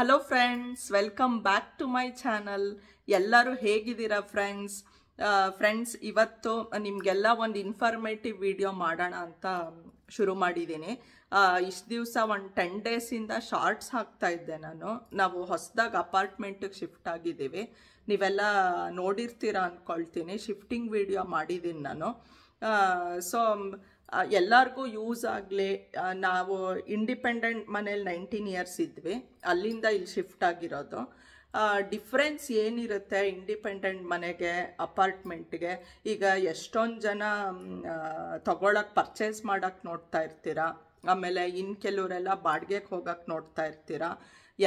hello friends welcome back to my channel ಎಲ್ಲರೂ ಹೇಗಿದ್ದೀರಾ friends friends ಇವತ್ತು ನಿಮಗೆಲ್ಲ ಒಂದು ಇನ್ಫಾರ್ಮೇಟಿವ್ ವಿಡಿಯೋ ಮಾಡೋಣ ಅಂತ ಶುರು ಮಾಡಿದ್ದೀನಿ ಇಷ್ಟು ದಿವಸ ಒಂದು ಟೆನ್ ಡೇಸಿಂದ ಶಾರ್ಟ್ಸ್ ಹಾಕ್ತಾ ಇದ್ದೆ ನಾನು ನಾವು ಹೊಸದಾಗಿ ಅಪಾರ್ಟ್ಮೆಂಟಿಗೆ ಶಿಫ್ಟ್ ಆಗಿದ್ದೀವಿ ನೀವೆಲ್ಲ ನೋಡಿರ್ತೀರಾ ಅಂದ್ಕೊಳ್ತೀನಿ ಶಿಫ್ಟಿಂಗ್ ವಿಡಿಯೋ ಮಾಡಿದ್ದೀನಿ ನಾನು ಸೊ ಎಲ್ಲರಿಗೂ ಯೂಸ್ ಆಗಲಿ ನಾವು ಇಂಡಿಪೆಂಡೆಂಟ್ ಮನೇಲಿ ನೈನ್ಟೀನ್ ಇಯರ್ಸ್ ಇದ್ವಿ ಅಲ್ಲಿಂದ ಇಲ್ಲಿ ಶಿಫ್ಟ್ ಆಗಿರೋದು ಡಿಫ್ರೆನ್ಸ್ ಏನಿರುತ್ತೆ ಇಂಡಿಪೆಂಡೆಂಟ್ ಮನೆಗೆ ಅಪಾರ್ಟ್ಮೆಂಟ್ಗೆ ಈಗ ಎಷ್ಟೊಂದು ಜನ ತಗೊಳಕ್ಕೆ ಪರ್ಚೇಸ್ ಮಾಡೋಕ್ಕೆ ನೋಡ್ತಾ ಇರ್ತೀರಾ ಆಮೇಲೆ ಇನ್ನು ಕೆಲವರೆಲ್ಲ ಬಾಡಿಗೆಗೆ ಹೋಗೋಕ್ಕೆ ನೋಡ್ತಾ ಇರ್ತೀರಾ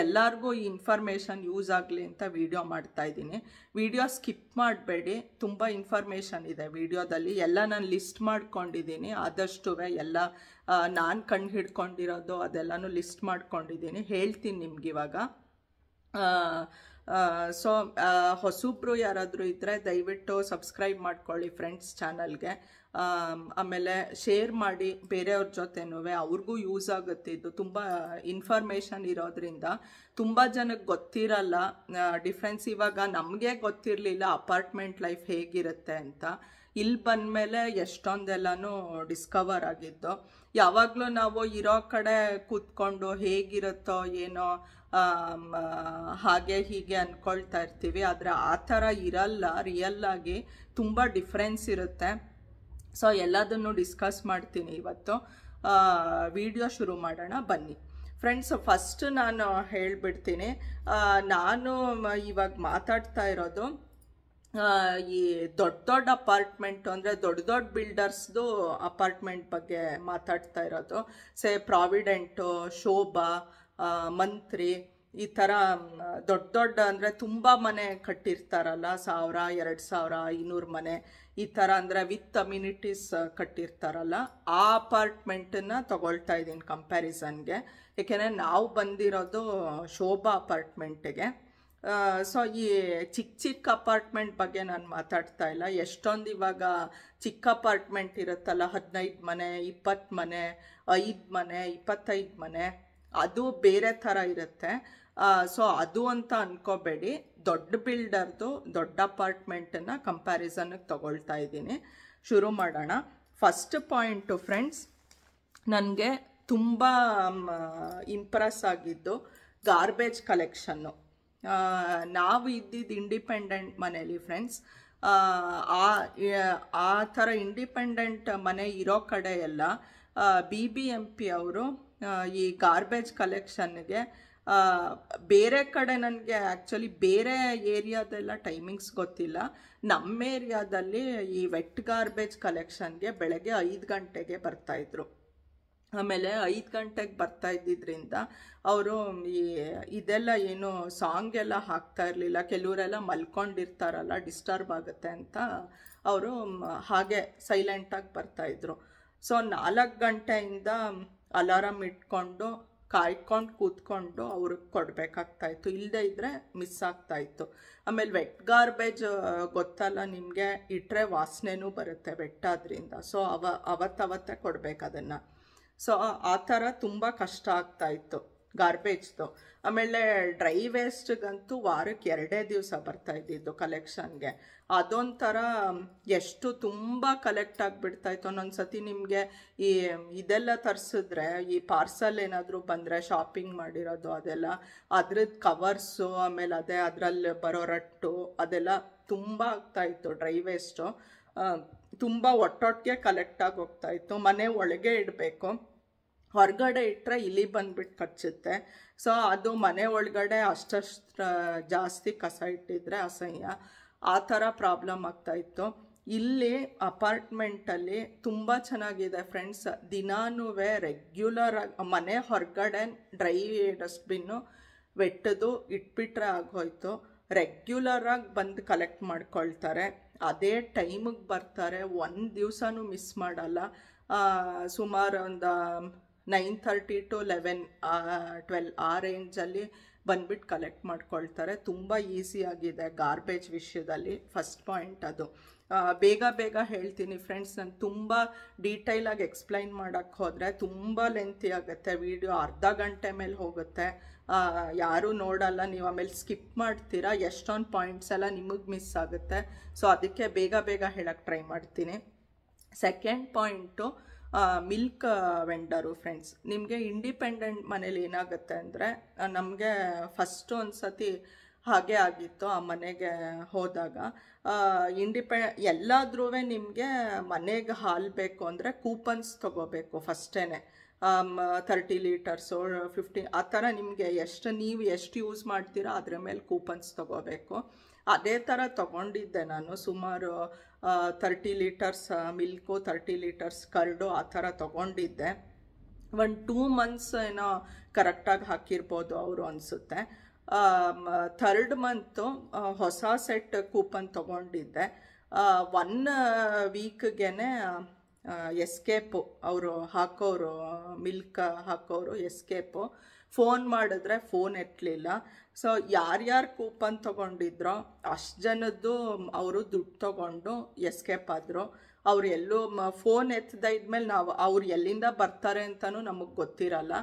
ಎಲ್ಲರಿಗೂ ಈ ಇನ್ಫಾರ್ಮೇಷನ್ ಯೂಸ್ ಆಗಲಿ ಅಂತ ವೀಡಿಯೋ ಮಾಡ್ತಾ ಇದ್ದೀನಿ ವಿಡಿಯೋ ಸ್ಕಿಪ್ ಮಾಡಬೇಡಿ ತುಂಬ ಇನ್ಫಾರ್ಮೇಷನ್ ಇದೆ ವಿಡಿಯೋದಲ್ಲಿ ಎಲ್ಲ ನಾನು ಲಿಸ್ಟ್ ಮಾಡ್ಕೊಂಡಿದ್ದೀನಿ ಆದಷ್ಟು ಎಲ್ಲ ನಾನು ಕಣ್ಣು ಹಿಡ್ಕೊಂಡಿರೋದು ಅದೆಲ್ಲನೂ ಲಿಸ್ಟ್ ಮಾಡ್ಕೊಂಡಿದ್ದೀನಿ ಹೇಳ್ತೀನಿ ನಿಮ್ಗೆ ಇವಾಗ ಸೊ ಹೊಸಬ್ರು ಯಾರಾದರೂ ಇದ್ದರೆ ದಯವಿಟ್ಟು ಸಬ್ಸ್ಕ್ರೈಬ್ ಮಾಡ್ಕೊಳ್ಳಿ ಫ್ರೆಂಡ್ಸ್ ಚಾನಲ್ಗೆ ಆಮೇಲೆ ಶೇರ್ ಮಾಡಿ ಬೇರೆಯವ್ರ ಜೊತೆನೂ ಅವ್ರಿಗೂ ಯೂಸ್ ಆಗುತ್ತೆ ಇದು ತುಂಬ ಇನ್ಫಾರ್ಮೇಷನ್ ಇರೋದ್ರಿಂದ ತುಂಬ ಜನಕ್ಕೆ ಗೊತ್ತಿರಲ್ಲ ಡಿಫ್ರೆನ್ಸ್ ಇವಾಗ ನಮಗೆ ಗೊತ್ತಿರಲಿಲ್ಲ ಅಪಾರ್ಟ್ಮೆಂಟ್ ಲೈಫ್ ಹೇಗಿರುತ್ತೆ ಅಂತ ಇಲ್ಲಿ ಬಂದಮೇಲೆ ಎಷ್ಟೊಂದೆಲ್ಲನೂ ಡಿಸ್ಕವರ್ ಆಗಿದ್ದು ಯಾವಾಗಲೂ ನಾವು ಇರೋ ಕಡೆ ಕೂತ್ಕೊಂಡು ಹೇಗಿರುತ್ತೋ ಏನೋ ಹಾಗೆ ಹೀಗೆ ಅಂದ್ಕೊಳ್ತಾ ಇರ್ತೀವಿ ಆದರೆ ಆ ಥರ ಇರಲ್ಲ ರಿಯಲ್ಲಾಗಿ ತುಂಬ ಡಿಫ್ರೆನ್ಸ್ ಇರುತ್ತೆ ಸೊ ಎಲ್ಲದನ್ನು ಡಿಸ್ಕಸ್ ಮಾಡ್ತೀನಿ ಇವತ್ತು ವಿಡಿಯೋ ಶುರು ಮಾಡೋಣ ಬನ್ನಿ ಫ್ರೆಂಡ್ಸ್ ಫಸ್ಟ್ ನಾನು ಹೇಳಿಬಿಡ್ತೀನಿ ನಾನು ಇವಾಗ ಮಾತಾಡ್ತಾ ಇರೋದು ಈ ದೊಡ್ಡ ದೊಡ್ಡ ಅಪಾರ್ಟ್ಮೆಂಟ್ ಅಂದರೆ ದೊಡ್ಡ ದೊಡ್ಡ ಬಿಲ್ಡರ್ಸ್ದು ಅಪಾರ್ಟ್ಮೆಂಟ್ ಬಗ್ಗೆ ಮಾತಾಡ್ತಾ ಇರೋದು ಸೇ ಪ್ರಾವಿಡೆಂಟು ಶೋಭಾ ಮಂತ್ರಿ ಈ ಥರ ದೊಡ್ಡ ದೊಡ್ಡ ಅಂದರೆ ತುಂಬ ಮನೆ ಕಟ್ಟಿರ್ತಾರಲ್ಲ ಸಾವಿರ ಎರಡು ಸಾವಿರ ಐನೂರು ಮನೆ ಈ ಥರ ಅಂದರೆ ವಿತ್ ಅಮ್ಯುನಿಟೀಸ್ ಕಟ್ಟಿರ್ತಾರಲ್ಲ ಆ ಅಪಾರ್ಟ್ಮೆಂಟನ್ನು ತಗೊಳ್ತಾ ಇದ್ದೀನಿ ಕಂಪ್ಯಾರಿಸನ್ಗೆ ಏಕೆಂದರೆ ನಾವು ಬಂದಿರೋದು ಶೋಭಾ ಅಪಾರ್ಟ್ಮೆಂಟಿಗೆ ಸೊ ಈ ಚಿಕ್ಕ ಚಿಕ್ಕ ಅಪಾರ್ಟ್ಮೆಂಟ್ ಬಗ್ಗೆ ನಾನು ಮಾತಾಡ್ತಾ ಇಲ್ಲ ಎಷ್ಟೊಂದು ಇವಾಗ ಚಿಕ್ಕ ಅಪಾರ್ಟ್ಮೆಂಟ್ ಇರುತ್ತಲ್ಲ ಹದಿನೈದು ಮನೆ ಇಪ್ಪತ್ತು ಮನೆ ಐದು ಮನೆ ಇಪ್ಪತ್ತೈದು ಮನೆ ಅದು ಬೇರೆ ಥರ ಇರುತ್ತೆ ಸೊ ಅದು ಅಂತ ಅನ್ಕೋಬೇಡಿ ದೊಡ್ಡ ಬಿಲ್ಡರ್ದು ದೊಡ್ಡ ಅಪಾರ್ಟ್ಮೆಂಟನ್ನು ಕಂಪ್ಯಾರಿಸನ್ಗೆ ತಗೊಳ್ತಾ ಇದ್ದೀನಿ ಶುರು ಮಾಡೋಣ ಫಸ್ಟ್ ಪಾಯಿಂಟು ಫ್ರೆಂಡ್ಸ್ ನನಗೆ ತುಂಬ ಇಂಪ್ರೆಸ್ ಆಗಿದ್ದು ಗಾರ್ಬೇಜ್ ಕಲೆಕ್ಷನ್ನು ನಾವು ಇದ್ದಿದ್ದು ಇಂಡಿಪೆಂಡೆಂಟ್ ಮನೇಲಿ ಫ್ರೆಂಡ್ಸ್ ಆ ಆ ಥರ ಇಂಡಿಪೆಂಡೆಂಟ್ ಮನೆ ಇರೋ ಕಡೆ ಬಿ ಬಿ ಎಂ ಪಿ ಅವರು ಈ ಗಾರ್ಬೇಜ್ ಕಲೆಕ್ಷನ್ಗೆ ಬೇರೆ ಕಡೆ ನನಗೆ ಆ್ಯಕ್ಚುಲಿ ಬೇರೆ ಏರಿಯಾದೆಲ್ಲ ಟೈಮಿಂಗ್ಸ್ ಗೊತ್ತಿಲ್ಲ ನಮ್ಮ ಏರಿಯಾದಲ್ಲಿ ಈ ವೆಟ್ ಗಾರ್ಬೇಜ್ ಕಲೆಕ್ಷನ್ಗೆ ಬೆಳಗ್ಗೆ ಐದು ಗಂಟೆಗೆ ಬರ್ತಾಯಿದ್ರು ಆಮೇಲೆ ಐದು ಗಂಟೆಗೆ ಬರ್ತಾ ಇದ್ದಿದ್ದರಿಂದ ಅವರು ಈ ಇದೆಲ್ಲ ಏನು ಸಾಂಗ್ ಎಲ್ಲ ಹಾಕ್ತಾ ಇರಲಿಲ್ಲ ಕೆಲವರೆಲ್ಲ ಮಲ್ಕೊಂಡಿರ್ತಾರಲ್ಲ ಡಿಸ್ಟರ್ಬ್ ಆಗುತ್ತೆ ಅಂತ ಅವರು ಹಾಗೆ ಸೈಲೆಂಟಾಗಿ ಬರ್ತಾಯಿದ್ರು ಸೊ ನಾಲ್ಕು ಗಂಟೆಯಿಂದ ಅಲಾರಮ್ ಇಟ್ಕೊಂಡು ಕಾಯ್ಕೊಂಡು ಕೂತ್ಕೊಂಡು ಅವ್ರಿಗೆ ಕೊಡಬೇಕಾಗ್ತಾಯಿತ್ತು ಇಲ್ಲದೇ ಇದ್ದರೆ ಮಿಸ್ ಆಗ್ತಾಯಿತ್ತು ಆಮೇಲೆ ವೆಟ್ ಗಾರ್ಬೇಜ್ ಗೊತ್ತಲ್ಲ ನಿಮಗೆ ಇಟ್ಟರೆ ವಾಸನೆನೂ ಬರುತ್ತೆ ವೆಟ್ಟಾದ್ರಿಂದ ಸೊ ಅವ ಅವತ್ತವತ್ತೇ ಕೊಡಬೇಕದನ್ನು ಸೊ ಆ ಥರ ತುಂಬ ಕಷ್ಟ ಆಗ್ತಾಯಿತ್ತು ಗಾರ್ಬೇಜ್ದು ಆಮೇಲೆ ಡ್ರೈ ವೇಸ್ಟ್ಗಂತೂ ವಾರಕ್ಕೆ ಎರಡೇ ದಿವಸ ಬರ್ತಾ ಇದ್ದಿದ್ದು ಕಲೆಕ್ಷನ್ಗೆ ಅದೊಂಥರ ಎಷ್ಟು ತುಂಬ ಕಲೆಕ್ಟ್ ಆಗಿಬಿಡ್ತಾ ಇತ್ತು ಒಂದೊಂದು ಸತಿ ನಿಮಗೆ ಈ ಇದೆಲ್ಲ ತರಿಸಿದ್ರೆ ಈ ಪಾರ್ಸಲ್ ಏನಾದರೂ ಬಂದರೆ ಶಾಪಿಂಗ್ ಮಾಡಿರೋದು ಅದೆಲ್ಲ ಅದ್ರದ್ದು ಕವರ್ಸು ಆಮೇಲೆ ಅದೇ ಅದರಲ್ಲಿ ಬರೋ ರಟ್ಟು ಅದೆಲ್ಲ ತುಂಬ ಆಗ್ತಾಯಿತ್ತು ಡ್ರೈ ವೇಸ್ಟು ತುಂಬ ಒಟ್ಟೊಟ್ಟಿಗೆ ಕಲೆಕ್ಟಾಗಿ ಹೋಗ್ತಾಯಿತ್ತು ಮನೆ ಒಳಗೆ ಇಡಬೇಕು ಹೊರಗಡೆ ಇಟ್ಟರೆ ಇಲಿ ಬಂದ್ಬಿಟ್ಟು ಕಚ್ಚುತ್ತೆ ಸೊ ಅದು ಮನೆ ಒಳಗಡೆ ಅಷ್ಟಷ್ಟು ಜಾಸ್ತಿ ಕಸ ಇಟ್ಟಿದ್ರೆ ಅಸಹ್ಯ ಆ ಥರ ಪ್ರಾಬ್ಲಮ್ ಆಗ್ತಾಯಿತ್ತು ಇಲ್ಲಿ ಅಪಾರ್ಟ್ಮೆಂಟಲ್ಲಿ ತುಂಬ ಚೆನ್ನಾಗಿದೆ ಫ್ರೆಂಡ್ಸ್ ದಿನಾನೂ ರೆಗ್ಯುಲರ್ ಮನೆ ಹೊರಗಡೆ ಡ್ರೈ ಡಸ್ಟ್ಬಿನ್ನು ವೆಟ್ಟದು ಇಟ್ಬಿಟ್ರೆ ಆಗೋಯ್ತು ರೆಗ್ಯುಲರಾಗಿ ಬಂದು ಕಲೆಕ್ಟ್ ಮಾಡ್ಕೊಳ್ತಾರೆ ಅದೇ ಟೈಮಿಗೆ ಬರ್ತಾರೆ ಒಂದು ದಿವಸನೂ ಮಿಸ್ ಮಾಡಲ್ಲ ಸುಮಾರು ಒಂದು nine thirty to eleven twelve ಆ ರೇಂಜಲ್ಲಿ ಬಂದ್ಬಿಟ್ಟು ಕಲೆಕ್ಟ್ ಮಾಡ್ಕೊಳ್ತಾರೆ ತುಂಬ ಈಸಿಯಾಗಿದೆ ಗಾರ್ಬೇಜ್ ವಿಷಯದಲ್ಲಿ ಫಸ್ಟ್ ಪಾಯಿಂಟ್ ಅದು ಬೇಗ ಬೇಗ ಹೇಳ್ತೀನಿ ಫ್ರೆಂಡ್ಸ್ ನಾನು ತುಂಬ ಡೀಟೈಲಾಗಿ ಎಕ್ಸ್ಪ್ಲೈನ್ ಮಾಡೋಕ್ಕೆ ಹೋದರೆ ತುಂಬ ಲೆಂತಿ ಆಗುತ್ತೆ ವಿಡಿಯೋ ಅರ್ಧ ಗಂಟೆ ಮೇಲೆ ಹೋಗುತ್ತೆ ಯಾರೂ ನೋಡಲ್ಲ ನೀವು ಆಮೇಲೆ ಸ್ಕಿಪ್ ಮಾಡ್ತೀರಾ ಎಷ್ಟೊಂದು ಪಾಯಿಂಟ್ಸ್ ಎಲ್ಲ ನಿಮಗೆ ಮಿಸ್ ಆಗುತ್ತೆ ಸೊ ಅದಕ್ಕೆ ಬೇಗ ಬೇಗ ಹೇಳೋಕ್ಕೆ ಟ್ರೈ ಮಾಡ್ತೀನಿ second point milk vendor friends ನಿಮಗೆ ಇಂಡಿಪೆಂಡೆಂಟ್ ಮನೇಲಿ ಏನಾಗುತ್ತೆ ಅಂದರೆ ನಮಗೆ ಫಸ್ಟು ಒಂದು ಸತಿ ಹಾಗೆ ಆಗಿತ್ತು ಆ ಮನೆಗೆ ಹೋದಾಗ ಇಂಡಿಪೆ ಎಲ್ಲಾದ್ರೂ ನಿಮಗೆ ಮನೆಗೆ ಹಾಲು ಬೇಕು ಅಂದರೆ ಕೂಪನ್ಸ್ ತೊಗೋಬೇಕು ಫಸ್ಟೇ ತರ್ಟಿ ಲೀಟರ್ಸು ಫಿಫ್ಟಿ ಆ ಥರ ನಿಮಗೆ ಎಷ್ಟು ನೀವು ಎಷ್ಟು ಯೂಸ್ ಮಾಡ್ತೀರೋ ಅದ್ರ ಮೇಲೆ ಕೂಪನ್ಸ್ ತೊಗೋಬೇಕು ಅದೇ ಥರ ತೊಗೊಂಡಿದ್ದೆ ನಾನು ಸುಮಾರು thirty litres milk thirty litres curd ಆ ಥರ ತೊಗೊಂಡಿದ್ದೆ ಒಂದು ಟೂ ಮಂತ್ಸ್ ಏನೋ ಕರೆಕ್ಟಾಗಿ ಹಾಕಿರ್ಬೋದು ಅವರು ಅನಿಸುತ್ತೆ ಥರ್ಡ್ ಮಂತು ಹೊಸ ಸೆಟ್ ಕೂಪನ್ ತೊಗೊಂಡಿದ್ದೆ ಒನ್ ವೀಕ್ಗೆ ಎಸ್ಕೇಪು ಅವರು ಹಾಕೋರು ಮಿಲ್ಕ್ ಹಾಕೋರು ಎಸ್ಕೇಪು ಫೋನ್ ಮಾಡಿದ್ರೆ ಫೋನ್ ಎತ್ತಲಿಲ್ಲ ಸೊ ಯಾರ್ಯಾರು ಕೂಪನ್ ತೊಗೊಂಡಿದ್ರೋ ಅಷ್ಟು ಜನದ್ದು ಅವರು ದುಡ್ಡು ತೊಗೊಂಡು ಎಸ್ಕೇಪ್ ಆದರು ಅವ್ರು ಎಲ್ಲೂ ಮ ಫೋನ್ ಎತ್ತದ ಇದ್ಮೇಲೆ ನಾವು ಅವ್ರು ಎಲ್ಲಿಂದ ಬರ್ತಾರೆ ಅಂತಲೂ ನಮಗೆ ಗೊತ್ತಿರಲ್ಲ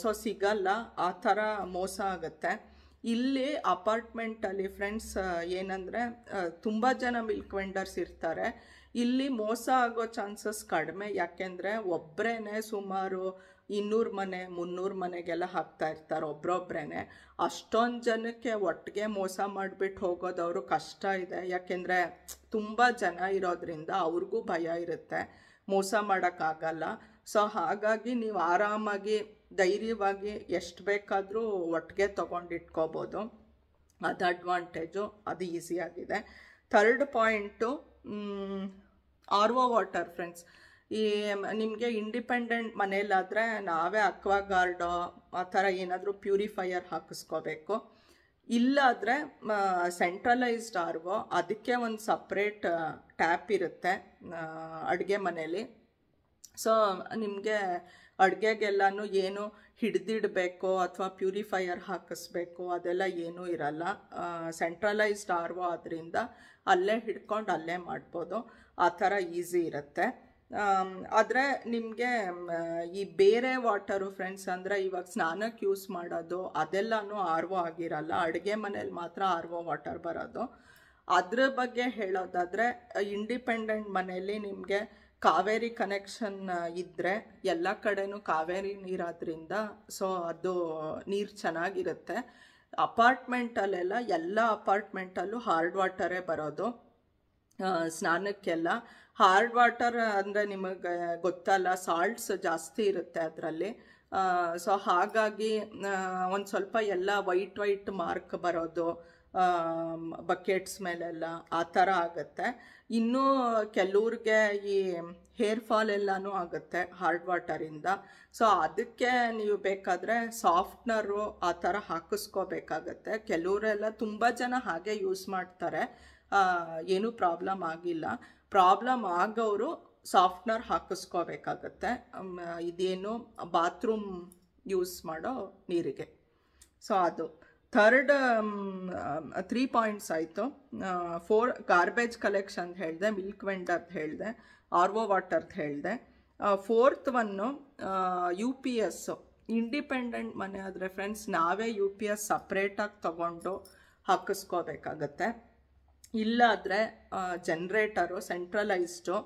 ಸೊ ಸಿಗಲ್ಲ ಆ ಥರ ಮೋಸ ಆಗುತ್ತೆ ಇಲ್ಲಿ ಅಪಾರ್ಟ್ಮೆಂಟಲ್ಲಿ ಫ್ರೆಂಡ್ಸ್ ಏನಂದರೆ ತುಂಬ ಜನ ಮಿಲ್ಕ್ ವೆಂಡರ್ಸ್ ಇರ್ತಾರೆ ಇಲ್ಲಿ ಮೋಸ ಆಗೋ ಚಾನ್ಸಸ್ ಕಡಿಮೆ ಯಾಕೆಂದರೆ ಒಬ್ಬರೇ ಸುಮಾರು ಇನ್ನೂರು ಮನೆ ಮುನ್ನೂರು ಮನೆಗೆಲ್ಲ ಹಾಕ್ತಾ ಇರ್ತಾರೆ ಒಬ್ರೊಬ್ರೇ ಅಷ್ಟೊಂದು ಜನಕ್ಕೆ ಒಟ್ಟಿಗೆ ಮೋಸ ಮಾಡಿಬಿಟ್ಟು ಹೋಗೋದವರು ಕಷ್ಟ ಇದೆ ಯಾಕೆಂದರೆ ತುಂಬ ಜನ ಇರೋದ್ರಿಂದ ಅವ್ರಿಗೂ ಭಯ ಇರುತ್ತೆ ಮೋಸ ಮಾಡೋಕ್ಕಾಗಲ್ಲ ಸೊ ಹಾಗಾಗಿ ನೀವು ಆರಾಮಾಗಿ ಧೈರ್ಯವಾಗಿ ಎಷ್ಟು ಬೇಕಾದರೂ ಒಟ್ಟಿಗೆ ತೊಗೊಂಡಿಟ್ಕೋಬೋದು ಅದು ಅಡ್ವಾಂಟೇಜು ಅದು ಈಸಿಯಾಗಿದೆ third point R O water friends ಈ ನಿಮಗೆ ಇಂಡಿಪೆಂಡೆಂಟ್ ಮನೇಲಾದರೆ ನಾವೇ ಅಕ್ವಾಗಾರ್ಡೋ ಆ ಥರ ಏನಾದರೂ ಪ್ಯೂರಿಫೈಯರ್ ಹಾಕಿಸ್ಕೋಬೇಕು ಇಲ್ಲಾದರೆ ಸೆಂಟ್ರಲೈಸ್ಡ್ ಆರ್ವೋ ಅದಕ್ಕೆ ಒಂದು ಸಪ್ರೇಟ್ ಟ್ಯಾಪ್ ಇರುತ್ತೆ ಅಡುಗೆ ಮನೇಲಿ ಸೊ ನಿಮಗೆ ಅಡುಗೆಗೆಲ್ಲನೂ ಏನು ಹಿಡ್ದಿಡಬೇಕು ಅಥವಾ ಪ್ಯೂರಿಫೈಯರ್ ಹಾಕಿಸ್ಬೇಕು ಅದೆಲ್ಲ ಏನೂ ಇರಲ್ಲ ಸೆಂಟ್ರಲೈಸ್ಡ್ ಆರ್ವೋ ಅದರಿಂದ ಅಲ್ಲೇ ಹಿಡ್ಕೊಂಡು ಅಲ್ಲೇ ಮಾಡ್ಬೋದು ಆ ಥರ ಈಸಿ ಇರುತ್ತೆ ಆದರೆ ನಿಮಗೆ ಈ ಬೇರೆ ವಾಟರು ಫ್ರೆಂಡ್ಸ್ ಅಂದರೆ ಇವಾಗ ಸ್ನಾನಕ್ಕೆ ಯೂಸ್ ಮಾಡೋದು ಅದೆಲ್ಲನೂ ಆರ್ ಒ ಆಗಿರಲ್ಲ ಅಡುಗೆ ಮನೇಲಿ ಮಾತ್ರ ಆರ್ ಒ ವಾಟರ್ ಬರೋದು ಅದ್ರ ಬಗ್ಗೆ ಹೇಳೋದಾದರೆ ಇಂಡಿಪೆಂಡೆಂಟ್ ಮನೆಯಲ್ಲಿ ನಿಮಗೆ ಕಾವೇರಿ ಕನೆಕ್ಷನ್ ಇದ್ದರೆ ಎಲ್ಲ ಕಡೆಯೂ ಕಾವೇರಿ ನೀರಾದ್ರಿಂದ ಸೊ ಅದು ನೀರು ಚೆನ್ನಾಗಿರುತ್ತೆ ಅಪಾರ್ಟ್ಮೆಂಟಲ್ಲೆಲ್ಲ ಎಲ್ಲ ಅಪಾರ್ಟ್ಮೆಂಟಲ್ಲೂ ಹಾರ್ಡ್ ವಾಟರೇ ಬರೋದು ಸ್ನಾನಕ್ಕೆಲ್ಲ ಹಾರ್ಡ್ ವಾಟರ್ ಅಂದರೆ ನಿಮಗೆ ಗೊತ್ತಲ್ಲ ಸಾಲ್ಟ್ಸ್ ಜಾಸ್ತಿ ಇರುತ್ತೆ ಅದರಲ್ಲಿ ಸೊ ಹಾಗಾಗಿ ಒಂದು ಸ್ವಲ್ಪ ಎಲ್ಲ ವೈಟ್ ವೈಟ್ ಮಾರ್ಕ್ ಬರೋದು ಬಕೆಟ್ಸ್ ಮೇಲೆಲ್ಲ ಆ ಥರ ಆಗುತ್ತೆ ಇನ್ನೂ ಕೆಲವ್ರಿಗೆ ಈ ಹೇರ್ ಫಾಲ್ ಎಲ್ಲನೂ ಆಗುತ್ತೆ ಹಾರ್ಡ್ ವಾಟರಿಂದ ಸೊ ಅದಕ್ಕೆ ನೀವು ಬೇಕಾದರೆ ಸಾಫ್ಟ್ನರು ಆ ಥರ ಹಾಕಿಸ್ಕೋಬೇಕಾಗತ್ತೆ ಕೆಲವರೆಲ್ಲ ತುಂಬ ಜನ ಹಾಗೆ ಯೂಸ್ ಮಾಡ್ತಾರೆ ಏನೂ ಪ್ರಾಬ್ಲಮ್ ಆಗಿಲ್ಲ ಪ್ರಾಬ್ಲಮ್ ಆಗೋರು ಸಾಫ್ಟ್ನರ್ ಹಾಕಿಸ್ಕೋಬೇಕಾಗತ್ತೆ ಇದೇನು ಬಾತ್ರೂಮ್ ಯೂಸ್ ಮಾಡೋ ನೀರಿಗೆ ಸೊ ಅದು ಥರ್ಡ್ ತ್ರೀ ಪಾಯಿಂಟ್ಸ್ ಆಯಿತು ಫೋರ್ ಗಾರ್ಬೇಜ್ ಕಲೆಕ್ಷನ್ ಹೇಳಿದೆ ಮಿಲ್ಕ್ ಅಂತ ಹೇಳಿದೆ ವಾಟರ್ ವಾಟರ್ದು ಹೇಳಿದೆ fourth one U P S independent ಮನೆ ಆದರೆ ಫ್ರೆಂಡ್ಸ್ ನಾವೇ ಯು ಪಿ ಎಸ್ ಸಪ್ರೇಟಾಗಿ ತೊಗೊಂಡು ಹಾಕಿಸ್ಕೋಬೇಕಾಗತ್ತೆ ಇಲ್ಲಾದರೆ ಜನ್ರೇಟರು ಸೆಂಟ್ರಲೈಸ್ಡು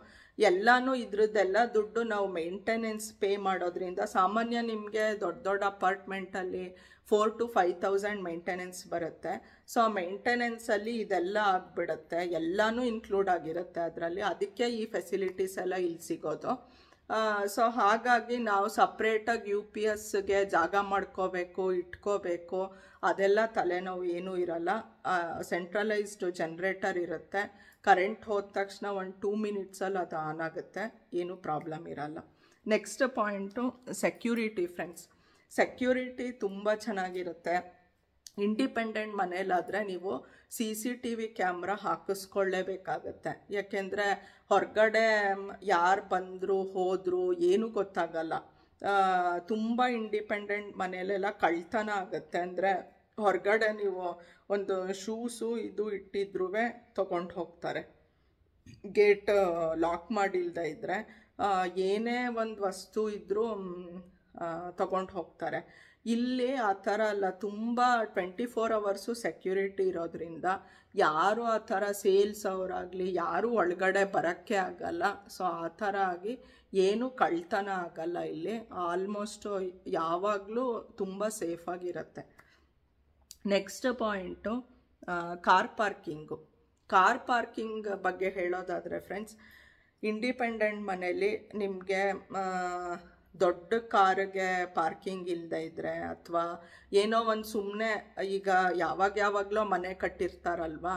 ಎಲ್ಲನೂ ಇದ್ರದ್ದೆಲ್ಲ ದುಡ್ಡು ನಾವು ಮೇಂಟೆನೆನ್ಸ್ ಪೇ ಮಾಡೋದ್ರಿಂದ ಸಾಮಾನ್ಯ ನಿಮಗೆ ದೊಡ್ಡ ದೊಡ್ಡ ಅಪಾರ್ಟ್ಮೆಂಟಲ್ಲಿ four two five thousand maintenance ಬರುತ್ತೆ ಸೊ ಆ ಮೇಂಟೆನೆನ್ಸಲ್ಲಿ ಇದೆಲ್ಲ ಆಗಿಬಿಡುತ್ತೆ ಎಲ್ಲನೂ ಇನ್ಕ್ಲೂಡ್ ಆಗಿರುತ್ತೆ ಅದರಲ್ಲಿ ಅದಕ್ಕೆ ಈ ಫೆಸಿಲಿಟೀಸ್ ಎಲ್ಲ ಇಲ್ಲಿ ಸಿಗೋದು ಸೊ ಹಾಗಾಗಿ ನಾವು ಸಪ್ರೇಟಾಗಿ ಯು ಪಿ ಎಸ್ಗೆ ಜಾಗ ಮಾಡ್ಕೋಬೇಕು ಇಟ್ಕೋಬೇಕು ಅದೆಲ್ಲ ತಲೆನೋವು ಏನೂ ಇರಲ್ಲ ಸೆಂಟ್ರಲೈಸ್ಡ್ ಜನ್ರೇಟರ್ ಇರುತ್ತೆ ಕರೆಂಟ್ ಹೋದ ತಕ್ಷಣ ಒಂದು ಟೂ ಮಿನಿಟ್ಸಲ್ಲಿ ಅದು ಆನ್ ಆಗುತ್ತೆ ಏನೂ ಪ್ರಾಬ್ಲಮ್ ಇರಲ್ಲ next point security friends security ತುಂಬ ಚೆನ್ನಾಗಿರುತ್ತೆ ಇಂಡಿಪೆಂಡೆಂಟ್ ಮನೇಲಾದರೆ ನೀವು C C T V camera ಹಾಕಿಸ್ಕೊಳ್ಳೇಬೇಕಾಗತ್ತೆ ಯಾಕೆಂದರೆ ಹೊರಗಡೆ ಯಾರು ಬಂದರು ಹೋದರು ಏನೂ ಗೊತ್ತಾಗಲ್ಲ ತುಂಬ ಇಂಡಿಪೆಂಡೆಂಟ್ ಮನೇಲೆಲ್ಲ ಕಳ್ತನ ಆಗುತ್ತೆ ಅಂದರೆ ಹೊರಗಡೆ ನೀವು ಒಂದು ಶೂಸು ಇದು ಇಟ್ಟಿದ್ರೂ ತೊಗೊಂಡು ಹೋಗ್ತಾರೆ ಗೇಟ್ ಲಾಕ್ ಮಾಡಿಲ್ದ ಇದ್ದರೆ ಏನೇ ಒಂದು ವಸ್ತು ಇದ್ದರೂ ತಗೊಂಡು ಹೋಗ್ತಾರೆ ಇಲ್ಲಿ ಆ ಥರ ಅಲ್ಲ ತುಂಬ ಟ್ವೆಂಟಿ ಫೋರ್ ಅವರ್ಸು ಸೆಕ್ಯೂರಿಟಿ ಇರೋದ್ರಿಂದ ಯಾರು ಆ ಥರ ಸೇಲ್ಸ್ ಅವರಾಗಲಿ ಯಾರೂ ಒಳಗಡೆ ಬರೋಕ್ಕೆ ಆಗಲ್ಲ ಸೊ ಆ ಥರ ಆಗಿ ಏನೂ ಕಳ್ತನ ಆಗಲ್ಲ ಇಲ್ಲಿ ಆಲ್ಮೋಸ್ಟು ಯಾವಾಗಲೂ ತುಂಬ ಸೇಫಾಗಿರುತ್ತೆ next point car parking car parking ಬಗ್ಗೆ ಹೇಳೋದಾದರೆ ಫ್ರೆಂಡ್ಸ್ ಇಂಡಿಪೆಂಡೆಂಟ್ ಮನೇಲಿ ನಿಮಗೆ ದೊಡ್ಡ ಕಾರಿಗೆ ಪಾರ್ಕಿಂಗ್ ಇಲ್ಲದೆ ಇದ್ದರೆ ಅಥವಾ ಏನೋ ಒಂದು ಸುಮ್ಮನೆ ಈಗ ಯಾವಾಗ ಯಾವಾಗಲೋ ಮನೆ ಕಟ್ಟಿರ್ತಾರಲ್ವಾ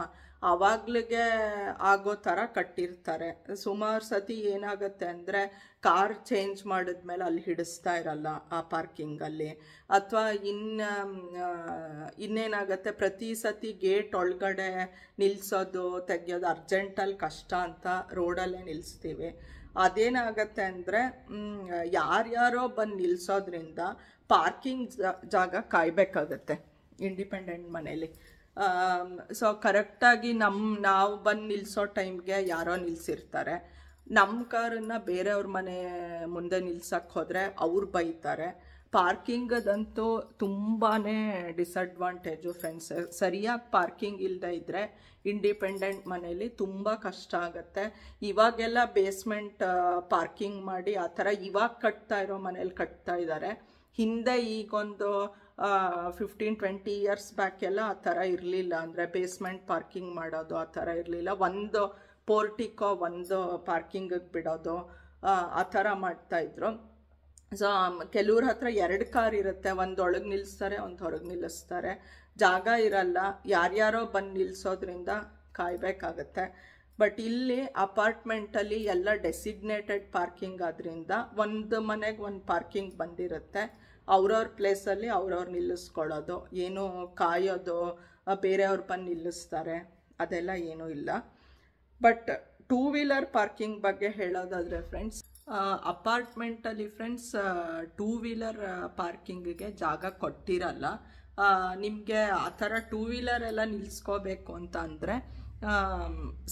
ಆವಾಗ್ಲಿಗೆ ಆಗೋ ಥರ ಕಟ್ಟಿರ್ತಾರೆ ಸುಮಾರು ಸತಿ ಏನಾಗುತ್ತೆ ಅಂದರೆ ಕಾರ್ ಚೇಂಜ್ ಮಾಡಿದ್ಮೇಲೆ ಅಲ್ಲಿ ಹಿಡಿಸ್ತಾ ಇರಲ್ಲ ಆ ಪಾರ್ಕಿಂಗಲ್ಲಿ ಅಥವಾ ಇನ್ನು ಇನ್ನೇನಾಗುತ್ತೆ ಪ್ರತಿ ಸತಿ ಗೇಟ್ ಒಳಗಡೆ ನಿಲ್ಲಿಸೋದು ತೆಗಿಯೋದು ಅರ್ಜೆಂಟಲ್ಲಿ ಕಷ್ಟ ಅಂತ ರೋಡಲ್ಲೇ ನಿಲ್ಲಿಸ್ತೀವಿ ಅದೇನಾಗತ್ತೆ ಅಂದರೆ ಯಾರ್ಯಾರೋ ಬಂದು ನಿಲ್ಸೋದ್ರಿಂದ ಪಾರ್ಕಿಂಗ್ ಜಾಗ ಕಾಯಬೇಕಾಗತ್ತೆ ಇಂಡಿಪೆಂಡೆಂಟ್ ಮನೇಲಿ ಸೊ ಕರೆಕ್ಟಾಗಿ ನಮ್ಮ ನಾವು ಬಂದು ನಿಲ್ಲಿಸೋ ಟೈಮ್ಗೆ ಯಾರೋ ನಿಲ್ಲಿಸಿರ್ತಾರೆ ನಮ್ಮ ಕಾರನ್ನು ಬೇರೆಯವ್ರ ಮನೆ ಮುಂದೆ ನಿಲ್ಸಕ್ಕೆ ಹೋದರೆ ಅವ್ರು ಬೈತಾರೆ ಪಾರ್ಕಿಂಗದಂತೂ ತುಂಬಾ ಡಿಸಡ್ವಾಂಟೇಜು ಫ್ರೆಂಡ್ಸ್ ಸರಿಯಾಗಿ ಪಾರ್ಕಿಂಗ್ ಇಲ್ಲದೆ ಇದ್ದರೆ ಇಂಡಿಪೆಂಡೆಂಟ್ ಮನೇಲಿ ತುಂಬ ಕಷ್ಟ ಆಗುತ್ತೆ ಇವಾಗೆಲ್ಲ ಬೇಸ್ಮೆಂಟ್ ಪಾರ್ಕಿಂಗ್ ಮಾಡಿ ಆ ಥರ ಇವಾಗ ಕಟ್ತಾ ಇರೋ ಮನೇಲಿ ಕಟ್ತಾ ಇದ್ದಾರೆ ಹಿಂದೆ ಈಗೊಂದು ಫಿಫ್ಟೀನ್ ಟ್ವೆಂಟಿ ಇಯರ್ಸ್ ಬ್ಯಾಕ್ ಎಲ್ಲ ಆ ಥರ ಇರಲಿಲ್ಲ ಅಂದರೆ ಬೇಸ್ಮೆಂಟ್ ಪಾರ್ಕಿಂಗ್ ಮಾಡೋದು ಆ ಥರ ಇರಲಿಲ್ಲ ಒಂದು ಪೋರ್ಟಿಕೋ ಒಂದು ಪಾರ್ಕಿಂಗಿಗೆ ಬಿಡೋದು ಆ ಥರ ಮಾಡ್ತಾಯಿದ್ರು ಸೊ um, ಕೆಲವ್ರ ಹತ್ರ ಎರಡು ಕಾರ್ ಇರುತ್ತೆ ಒಂದು ಒಳಗೆ ನಿಲ್ಲಿಸ್ತಾರೆ ಒಂದು ಹೊರಗೆ ನಿಲ್ಲಿಸ್ತಾರೆ ಜಾಗ ಇರಲ್ಲ ಯಾರ್ಯಾರೋ ಬಂದು ನಿಲ್ಲಿಸೋದ್ರಿಂದ ಕಾಯ್ಬೇಕಾಗತ್ತೆ ಬಟ್ ಇಲ್ಲಿ ಅಪಾರ್ಟ್ಮೆಂಟಲ್ಲಿ ಎಲ್ಲ ಡೆಸಿಗ್ನೇಟೆಡ್ ಪಾರ್ಕಿಂಗ್ ಆದ್ರಿಂದ ಒಂದು ಮನೆಗೆ ಒಂದು ಪಾರ್ಕಿಂಗ್ ಬಂದಿರುತ್ತೆ ಅವ್ರವ್ರ ಪ್ಲೇಸಲ್ಲಿ ಅವ್ರವ್ರು ನಿಲ್ಲಿಸ್ಕೊಳ್ಳೋದು ಏನು ಕಾಯೋದು ಬೇರೆಯವ್ರು ಬಂದು ನಿಲ್ಲಿಸ್ತಾರೆ ಅದೆಲ್ಲ ಏನೂ ಇಲ್ಲ ಬಟ್ ಟೂ ವೀಲರ್ ಪಾರ್ಕಿಂಗ್ ಬಗ್ಗೆ ಹೇಳೋದಾದರೆ ಫ್ರೆಂಡ್ಸ್ ಅಪಾರ್ಟ್ಮೆಂಟಲ್ಲಿ ಫ್ರೆಂಡ್ಸ್ ಟೂ ವೀಲರ್ ಪಾರ್ಕಿಂಗಿಗೆ ಜಾಗ ಕೊಟ್ಟಿರಲ್ಲ ನಿಮಗೆ ಆ ಥರ ಟೂ ವೀಲರೆಲ್ಲ ನಿಲ್ಲಿಸ್ಕೋಬೇಕು ಅಂತ ಅಂದರೆ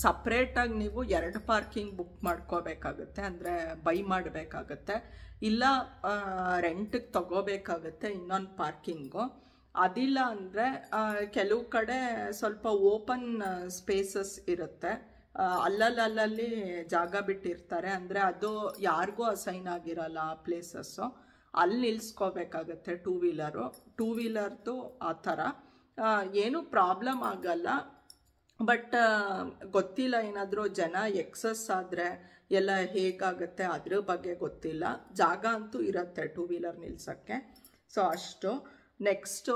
ಸಪ್ರೇಟಾಗಿ ನೀವು ಎರಡು ಪಾರ್ಕಿಂಗ್ ಬುಕ್ ಮಾಡ್ಕೋಬೇಕಾಗುತ್ತೆ ಅಂದರೆ ಬೈ ಮಾಡಬೇಕಾಗತ್ತೆ ಇಲ್ಲ ರೆಂಟಿಗೆ ತಗೋಬೇಕಾಗುತ್ತೆ ಇನ್ನೊಂದು ಪಾರ್ಕಿಂಗು ಅದಿಲ್ಲ ಅಂದರೆ ಕೆಲವು ಕಡೆ ಸ್ವಲ್ಪ ಓಪನ್ ಸ್ಪೇಸಸ್ ಇರುತ್ತೆ ಅಲ್ಲಲ್ಲಲ್ಲಿ ಜಾಗ ಬಿಟ್ಟಿರ್ತಾರೆ ಅಂದರೆ ಅದು ಯಾರಿಗೂ ಅಸೈನ್ ಆಗಿರಲ್ಲ ಆ ಪ್ಲೇಸಸ್ಸು ಅಲ್ಲಿ ನಿಲ್ಲಿಸ್ಕೋಬೇಕಾಗತ್ತೆ ಟೂ ವೀಲರು ಟೂ ವೀಲರ್ದು ಆ ಥರ ಏನೂ ಪ್ರಾಬ್ಲಮ್ ಆಗಲ್ಲ ಬಟ್ ಗೊತ್ತಿಲ್ಲ ಏನಾದರೂ ಜನ ಎಕ್ಸಸ್ ಆದರೆ ಎಲ್ಲ ಹೇಗಾಗುತ್ತೆ ಅದ್ರ ಬಗ್ಗೆ ಗೊತ್ತಿಲ್ಲ ಜಾಗ ಅಂತೂ ಇರುತ್ತೆ ಟೂ ವೀಲರ್ ನಿಲ್ಸೋಕ್ಕೆ ಸೊ ಅಷ್ಟು ನೆಕ್ಸ್ಟು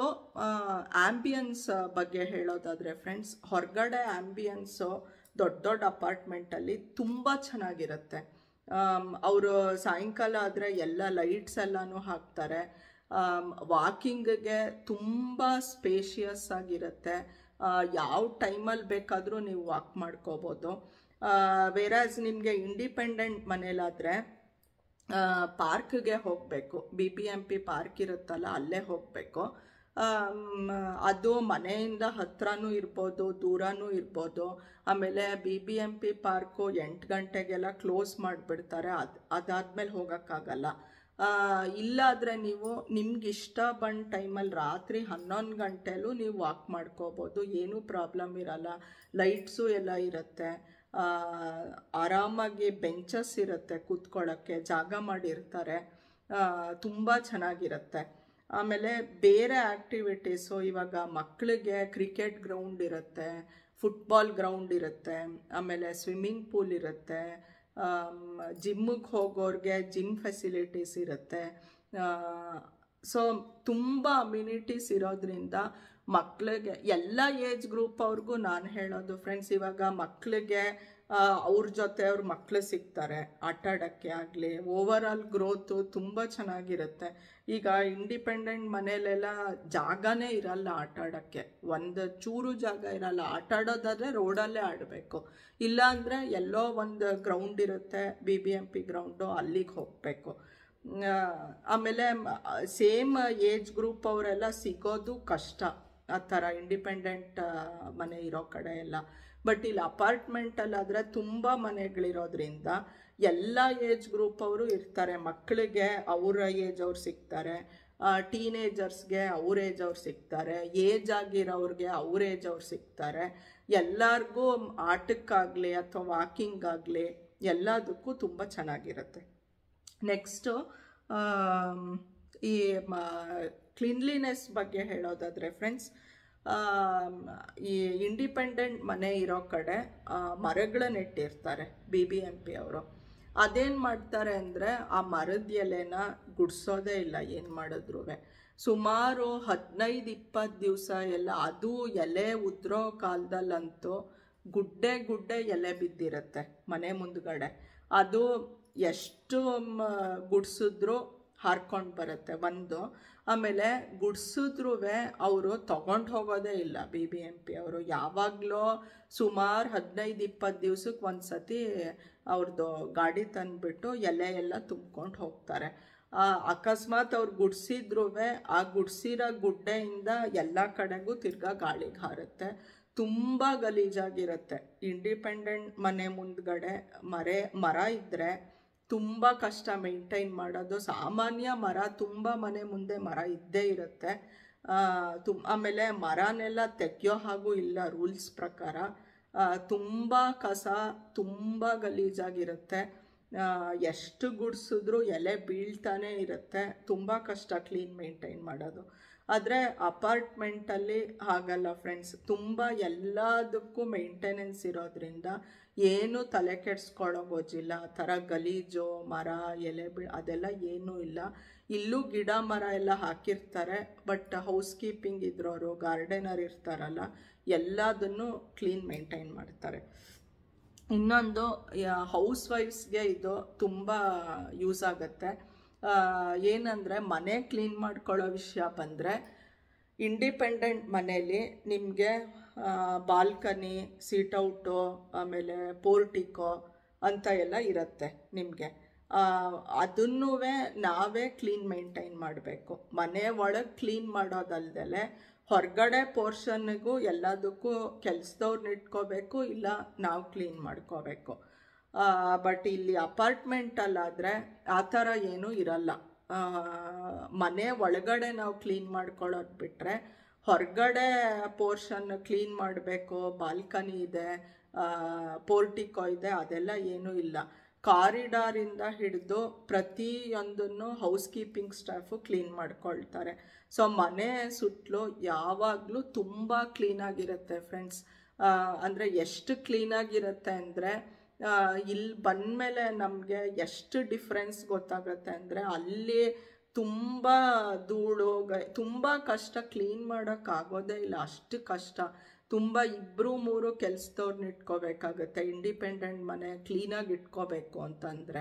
ಆ್ಯಂಬಿಯನ್ಸ್ ಬಗ್ಗೆ ಹೇಳೋದಾದರೆ ಫ್ರೆಂಡ್ಸ್ ಹೊರಗಡೆ ಆ್ಯಂಬಿಯನ್ಸು ದೊಡ್ಡ ದೊಡ್ಡ ಅಪಾರ್ಟ್ಮೆಂಟಲ್ಲಿ ತುಂಬ ಚೆನ್ನಾಗಿರುತ್ತೆ ಅವರು ಸಾಯಂಕಾಲ ಆದರೆ ಎಲ್ಲ ಲೈಟ್ಸ್ ಎಲ್ಲನೂ ಹಾಕ್ತಾರೆ ವಾಕಿಂಗ್ಗೆ ತುಂಬ ಸ್ಪೇಷಿಯಸ್ ಆಗಿರುತ್ತೆ ಯಾವ ಟೈಮಲ್ಲಿ ಬೇಕಾದರೂ ನೀವು ವಾಕ್ ಮಾಡ್ಕೋಬೋದು ವೇರಾಸ್ ನಿಮಗೆ ಇಂಡಿಪೆಂಡೆಂಟ್ ಮನೇಲಾದರೆ ಪಾರ್ಕ್ಗೆ ಹೋಗಬೇಕು B B M P park ಇರುತ್ತಲ್ಲ ಅಲ್ಲೇ ಹೋಗಬೇಕು ಅದು ಮನೆಯಿಂದ ಹತ್ರನೂ ಇರ್ಬೋದು ದೂರನೂ ಇರ್ಬೋದು ಆಮೇಲೆ B B M P park ಎಂಟು ಗಂಟೆಗೆಲ್ಲ ಕ್ಲೋಸ್ ಮಾಡಿಬಿಡ್ತಾರೆ ಅದು ಅದಾದಮೇಲೆ ಹೋಗೋಕ್ಕಾಗಲ್ಲ ಇಲ್ಲಾದರೆ ನೀವು ನಿಮ್ಗೆ ಇಷ್ಟ ಬಂದ ಟೈಮಲ್ಲಿ ರಾತ್ರಿ ಹನ್ನೊಂದು ಗಂಟೆಲೂ ನೀವು ವಾಕ್ ಮಾಡ್ಕೋಬೋದು ಏನೂ ಪ್ರಾಬ್ಲಮ್ ಇರಲ್ಲ ಲೈಟ್ಸು ಎಲ್ಲ ಇರುತ್ತೆ ಆರಾಮಾಗಿ ಬೆಂಚಸ್ ಇರುತ್ತೆ ಕೂತ್ಕೊಳ್ಳೋಕ್ಕೆ ಜಾಗ ಮಾಡಿರ್ತಾರೆ ತುಂಬ ಚೆನ್ನಾಗಿರುತ್ತೆ ಆಮೇಲೆ ಬೇರೆ ಆ್ಯಕ್ಟಿವಿಟೀಸು ಇವಾಗ ಮಕ್ಕಳಿಗೆ ಕ್ರಿಕೆಟ್ ಗ್ರೌಂಡ್ ಇರುತ್ತೆ ಫುಟ್ಬಾಲ್ ಗ್ರೌಂಡ್ ಇರುತ್ತೆ ಆಮೇಲೆ ಸ್ವಿಮ್ಮಿಂಗ್ ಪೂಲ್ ಇರುತ್ತೆ ಜಿಮ್ಮಿಗೆ ಹೋಗೋರಿಗೆ ಜಿಮ್ ಫೆಸಿಲಿಟೀಸ್ ಇರುತ್ತೆ ಸೊ ತುಂಬ ಅಮ್ಯುನಿಟೀಸ್ ಇರೋದ್ರಿಂದ ಮಕ್ಕಳಿಗೆ ಎಲ್ಲ ಏಜ್ ಗ್ರೂಪ್ ಅವ್ರಿಗೂ ನಾನು ಹೇಳೋದು ಫ್ರೆಂಡ್ಸ್ ಇವಾಗ ಮಕ್ಕಳಿಗೆ ಅವ್ರ ಜೊತೆ ಅವ್ರ ಮಕ್ಕಳು ಸಿಗ್ತಾರೆ ಆಡೋಕ್ಕೆ ಆಗಲಿ ಓವರ್ ಆಲ್ ಗ್ರೋತು ತುಂಬ ಚೆನ್ನಾಗಿರುತ್ತೆ ಈಗ ಇಂಡಿಪೆಂಡೆಂಟ್ ಮನೇಲೆಲ್ಲ ಜಾಗನೇ ಇರಲ್ಲ ಆಟ ಆಡೋಕ್ಕೆ ಒಂದು ಚೂರು ಜಾಗ ಇರಲ್ಲ ಆಟಾಡೋದಾದರೆ ರೋಡಲ್ಲೇ ಆಡಬೇಕು ಇಲ್ಲಾಂದರೆ ಎಲ್ಲೋ ಒಂದು ಗ್ರೌಂಡ್ ಇರುತ್ತೆ B B M P ground ಅಲ್ಲಿಗೆ ಹೋಗಬೇಕು ಆಮೇಲೆ ಸೇಮ್ ಏಜ್ ಗ್ರೂಪ್ ಅವರೆಲ್ಲ ಸಿಗೋದು ಕಷ್ಟ ಆ ಥರ ಇಂಡಿಪೆಂಡೆಂಟ್ ಮನೆ ಇರೋ ಕಡೆ ಎಲ್ಲ ಬಟ್ ಇಲ್ಲಿ ಅಪಾರ್ಟ್ಮೆಂಟಲ್ಲಾದರೆ ತುಂಬ ಮನೆಗಳಿರೋದ್ರಿಂದ ಎಲ್ಲ ಏಜ್ ಗ್ರೂಪ್ ಅವರು ಇರ್ತಾರೆ ಮಕ್ಕಳಿಗೆ ಅವರ ಏಜ್ ಅವ್ರು ಸಿಗ್ತಾರೆ ಟೀನೇಜರ್ಸ್ಗೆ ಅವ್ರ ಏಜ್ ಅವ್ರು ಸಿಗ್ತಾರೆ ಏಜ್ ಆಗಿರೋರಿಗೆ ಅವ್ರ ಏಜ್ ಅವ್ರು ಸಿಗ್ತಾರೆ ಎಲ್ಲರಿಗೂ ಆಟಕ್ಕಾಗಲಿ ಅಥವಾ ವಾಕಿಂಗ್ ಆಗಲಿ ಎಲ್ಲದಕ್ಕೂ ತುಂಬ ಚೆನ್ನಾಗಿರುತ್ತೆ ನೆಕ್ಸ್ಟು ಈ ಕ್ಲೀನ್ಲಿನೆಸ್ ಬಗ್ಗೆ ಹೇಳೋದಾದರೆ ಫ್ರೆಂಡ್ಸ್ ಈ ಇಂಡಿಪೆಂಡೆಂಟ್ ಮನೆ ಇರೋ ಕಡೆ ಮರಗಳ ನೆಟ್ಟಿರ್ತಾರೆ ಬಿ ಬಿ ಎಂ ಪಿ ಅವರು ಅದೇನು ಮಾಡ್ತಾರೆ ಅಂದರೆ ಆ ಮರದ ಎಲೆನ ಗುಡಿಸೋದೇ ಇಲ್ಲ ಏನು ಮಾಡಿದ್ರು ಸುಮಾರು ಹದಿನೈದು ಇಪ್ಪತ್ತು ದಿವಸ ಎಲ್ಲ ಅದು ಎಲೆ ಉದ್ರೋ ಕಾಲದಲ್ಲಂತೂ ಗುಡ್ಡೆ ಗುಡ್ಡೆ ಎಲೆ ಬಿದ್ದಿರುತ್ತೆ ಮನೆ ಮುಂದ್ಗಡೆ ಅದು ಎಷ್ಟು ಗುಡಿಸಿದ್ರೂ ಹಾರ್ಕೊಂಡು ಬರುತ್ತೆ ಒಂದು ಆಮೇಲೆ ಗುಡ್ಸಿದ್ರೂ ಅವರು ತೊಗೊಂಡು ಹೋಗೋದೇ ಇಲ್ಲ ಬಿ ಬಿ ಎಂ ಪಿ ಅವರು ಯಾವಾಗಲೂ ಸುಮಾರು ಹದಿನೈದು ಇಪ್ಪತ್ತು ದಿವ್ಸಕ್ಕೆ ಒಂದು ಸತಿ ಅವ್ರದ್ದು ಗಾಡಿ ತಂದುಬಿಟ್ಟು ಎಲೆ ಎಲ್ಲ ತುಂಬ್ಕೊಂಡು ಹೋಗ್ತಾರೆ ಅಕಸ್ಮಾತ್ ಅವ್ರು ಗುಡ್ಸಿದ್ರೂ ಆ ಗುಡ್ಸಿರೋ ಗುಡ್ಡೆಯಿಂದ ಎಲ್ಲ ಕಡೆಗೂ ತಿರ್ಗಾ ಗಾಳಿಗೆ ಹಾರುತ್ತೆ ತುಂಬ ಗಲೀಜಾಗಿರುತ್ತೆ ಇಂಡಿಪೆಂಡೆಂಟ್ ಮನೆ ಮುಂದ್ಗಡೆ ಮರೆ ಮರ ಇದ್ದರೆ ತುಂಬ ಕಷ್ಟ ಮೇಂಟೈನ್ ಮಾಡೋದು ಸಾಮಾನ್ಯ ಮರ ತುಂಬ ಮನೆ ಮುಂದೆ ಮರ ಇದ್ದೇ ಇರುತ್ತೆ ತು ಆಮೇಲೆ ಮರನೆಲ್ಲ ತೆಗೆಯೋ ಹಾಗೂ ಇಲ್ಲ ರೂಲ್ಸ್ ಪ್ರಕಾರ ತುಂಬ ಕಸ ತುಂಬ ಗಲೀಜಾಗಿರುತ್ತೆ ಎಷ್ಟು ಗುಡಿಸಿದ್ರೂ ಎಲೆ ಬೀಳ್ತಾನೆ ಇರುತ್ತೆ ತುಂಬ ಕಷ್ಟ ಕ್ಲೀನ್ ಮೇಂಟೈನ್ ಮಾಡೋದು ಆದರೆ ಅಪಾರ್ಟ್ಮೆಂಟಲ್ಲಿ ಹಾಗಲ್ಲ ಫ್ರೆಂಡ್ಸ್ ತುಂಬ ಎಲ್ಲದಕ್ಕೂ ಮೇಂಟೆನೆನ್ಸ್ ಇರೋದ್ರಿಂದ ಏನೂ ತಲೆ ಕೆಡ್ಸ್ಕೊಳಗೋಜಿಲ್ಲ ಆ ಥರ ಗಲೀಜು ಮರ ಎಲೆ ಬಿ ಅದೆಲ್ಲ ಏನೂ ಇಲ್ಲ ಇಲ್ಲೂ ಗಿಡ ಮರ ಎಲ್ಲ ಹಾಕಿರ್ತಾರೆ ಬಟ್ ಹೌಸ್ ಕೀಪಿಂಗ್ ಇದ್ರೋರು ಗಾರ್ಡನರ್ ಇರ್ತಾರಲ್ಲ ಎಲ್ಲದನ್ನು ಕ್ಲೀನ್ ಮೇಂಟೈನ್ ಮಾಡ್ತಾರೆ ಇನ್ನೊಂದು ಹೌಸ್ ವೈಫ್ಸ್ಗೆ ಇದು ತುಂಬ ಯೂಸ್ ಆಗುತ್ತೆ ಏನಂದರೆ ಮನೆ ಕ್ಲೀನ್ ಮಾಡ್ಕೊಳ್ಳೋ ವಿಷಯ ಬಂದರೆ ಇಂಡಿಪೆಂಡೆಂಟ್ ಮನೆಯಲ್ಲಿ ನಿಮಗೆ ಬಾಲ್ಕನಿ ಸೀಟೌಟು ಆಮೇಲೆ ಪೋರ್ಟಿಕೋ ಅಂತ ಎಲ್ಲ ಇರುತ್ತೆ ನಿಮಗೆ ಅದನ್ನೂ ನಾವೇ ಕ್ಲೀನ್ ಮೇಂಟೈನ್ ಮಾಡಬೇಕು ಮನೆ ಒಳಗೆ ಕ್ಲೀನ್ ಮಾಡೋದಲ್ದಲೆ ಹೊರಗಡೆ ಪೋರ್ಷನ್ಗೂ ಎಲ್ಲದಕ್ಕೂ ಕೆಲಸದವ್ರನ್ನ ಇಟ್ಕೋಬೇಕು ಇಲ್ಲ ನಾವು ಕ್ಲೀನ್ ಮಾಡ್ಕೋಬೇಕು ಬಟ್ ಇಲ್ಲಿ ಅಪಾರ್ಟ್ಮೆಂಟಲ್ಲಾದರೆ ಆ ಥರ ಏನೂ ಇರಲ್ಲ ಮನೆ ಒಳಗಡೆ ನಾವು ಕ್ಲೀನ್ ಮಾಡ್ಕೊಳ್ಳೋದು ಬಿಟ್ಟರೆ ಹೊರಗಡೆ ಪೋರ್ಷನ್ ಕ್ಲೀನ್ ಮಾಡಬೇಕು ಬಾಲ್ಕನಿ ಇದೆ ಪೋರ್ಟಿಕೋ ಇದೆ ಅದೆಲ್ಲ ಏನೂ ಇಲ್ಲ ಕಾರಿಡಾರಿಂದ ಹಿಡಿದು ಪ್ರತಿಯೊಂದನ್ನು ಹೌಸ್ ಕೀಪಿಂಗ್ ಸ್ಟಾಫು ಕ್ಲೀನ್ ಮಾಡ್ಕೊಳ್ತಾರೆ ಸೊ ಮನೆ ಸುತ್ತಲೂ ಯಾವಾಗಲೂ ತುಂಬ ಕ್ಲೀನಾಗಿರುತ್ತೆ ಫ್ರೆಂಡ್ಸ್ ಅಂದರೆ ಎಷ್ಟು ಕ್ಲೀನಾಗಿರುತ್ತೆ ಅಂದರೆ ಇಲ್ಲಿ ಬಂದಮೇಲೆ ನಮಗೆ ಎಷ್ಟು ಡಿಫ್ರೆನ್ಸ್ ಗೊತ್ತಾಗುತ್ತೆ ಅಂದರೆ ಅಲ್ಲಿ ತುಂಬ ಧೂಳು ತುಂಬ ಕಷ್ಟ ಕ್ಲೀನ್ ಮಾಡೋಕ್ಕಾಗೋದೇ ಇಲ್ಲ ಅಷ್ಟು ಕಷ್ಟ ತುಂಬ ಇಬ್ಬರು ಮೂರು ಕೆಲಸದವ್ರನ್ನ ಇಟ್ಕೋಬೇಕಾಗತ್ತೆ ಇಂಡಿಪೆಂಡೆಂಟ್ ಮನೆ ಕ್ಲೀನಾಗಿ ಇಟ್ಕೋಬೇಕು ಅಂತಂದರೆ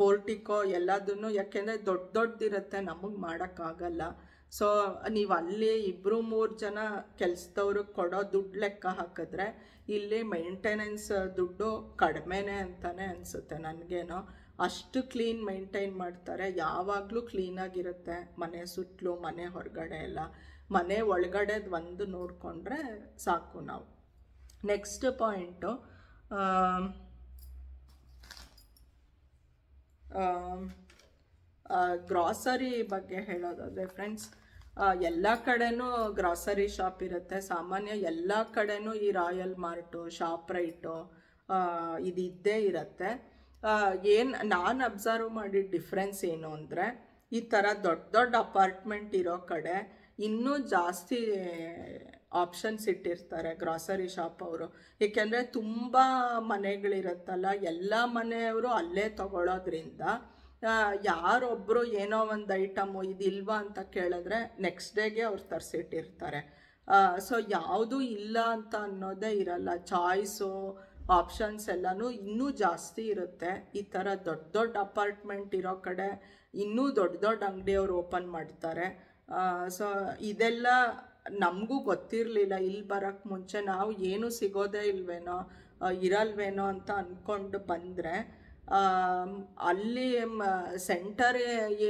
ಪೋರ್ಟಿಕೋ ಎಲ್ಲದನ್ನು ಯಾಕೆಂದರೆ ದೊಡ್ಡ ದೊಡ್ಡದಿರುತ್ತೆ ನಮಗೆ ಮಾಡೋಕ್ಕಾಗಲ್ಲ ಸೊ ನೀವು ಅಲ್ಲಿ ಇಬ್ಬರು ಮೂರು ಜನ ಕೆಲ್ಸದವ್ರಿಗೆ ಕೊಡೋ ದುಡ್ಡು ಲೆಕ್ಕ ಹಾಕಿದ್ರೆ ಇಲ್ಲಿ ಮೈಂಟೆನೆನ್ಸ್ ದುಡ್ಡು ಕಡಿಮೆನೇ ಅಂತಲೇ ಅನಿಸುತ್ತೆ ನನಗೇನೋ ಅಷ್ಟು ಕ್ಲೀನ್ ಮೈಂಟೈನ್ ಮಾಡ್ತಾರೆ ಯಾವಾಗಲೂ ಕ್ಲೀನಾಗಿರುತ್ತೆ ಮನೆ ಸುತ್ತಲು ಮನೆ ಹೊರಗಡೆ ಎಲ್ಲ ಮನೆ ಒಳಗಡೆದು ಒಂದು ನೋಡಿಕೊಂಡ್ರೆ ಸಾಕು ನಾವು ನೆಕ್ಸ್ಟ್ ಪಾಯಿಂಟು ಆ ಗ್ರಾಸರಿ ಬಗ್ಗೆ ಹೇಳೋದಾದರೆ ಫ್ರೆಂಡ್ಸ್ ಎಲ್ಲ ಕಡೆನೂ ಗ್ರಾಸರಿ ಶಾಪ್ ಇರುತ್ತೆ ಸಾಮಾನ್ಯ ಎಲ್ಲ ಕಡೆನೂ ಈ ರಾಯಲ್ ಮಾರ್ಟು ಶಾಪ್ ರೈಟು ಇದಿದ್ದೇ ಇರುತ್ತೆ ಏನು ನಾನು ಅಬ್ಸರ್ವ್ ಮಾಡಿದ ಡಿಫ್ರೆನ್ಸ್ ಏನು ಅಂದರೆ ಈ ಥರ ದೊಡ್ಡ ದೊಡ್ಡ ಅಪಾರ್ಟ್ಮೆಂಟ್ ಇರೋ ಕಡೆ ಇನ್ನೂ ಜಾಸ್ತಿ ಆಪ್ಷನ್ಸ್ ಇಟ್ಟಿರ್ತಾರೆ ಗ್ರಾಸರಿ ಶಾಪ್ ಅವರು ಏಕೆಂದರೆ ತುಂಬ ಮನೆಗಳಿರುತ್ತಲ್ಲ ಎಲ್ಲ ಮನೆಯವರು ಅಲ್ಲೇ ತಗೊಳ್ಳೋದ್ರಿಂದ ಯಾರೊಬ್ಬರು ಏನೋ ಒಂದು ಐಟಮು ಇದಿಲ್ವಾ ಅಂತ ಕೇಳಿದ್ರೆ ನೆಕ್ಸ್ಟ್ ಡೇಗೆ ಅವ್ರು ತರಿಸಿಟ್ಟಿರ್ತಾರೆ ಸೊ ಯಾವುದೂ ಇಲ್ಲ ಅಂತ ಅನ್ನೋದೇ ಇರಲ್ಲ ಚಾಯ್ಸು ಆಪ್ಷನ್ಸ್ ಎಲ್ಲನೂ ಇನ್ನೂ ಜಾಸ್ತಿ ಇರುತ್ತೆ ಈ ಥರ ದೊಡ್ಡ ದೊಡ್ಡ ಅಪಾರ್ಟ್ಮೆಂಟ್ ಇರೋ ಕಡೆ ಇನ್ನೂ ದೊಡ್ಡ ದೊಡ್ಡ ಅಂಗಡಿಯವ್ರು ಓಪನ್ ಮಾಡ್ತಾರೆ ಸೊ ಇದೆಲ್ಲ ನಮಗೂ ಗೊತ್ತಿರಲಿಲ್ಲ ಇಲ್ಲಿ ಬರೋಕ್ಕೆ ಮುಂಚೆ ನಾವು ಏನೂ ಸಿಗೋದೇ ಇಲ್ವೇನೋ ಇರಲ್ವೇನೋ ಅಂತ ಅಂದ್ಕೊಂಡು ಬಂದರೆ ಅಲ್ಲಿ ಸೆಂಟರ್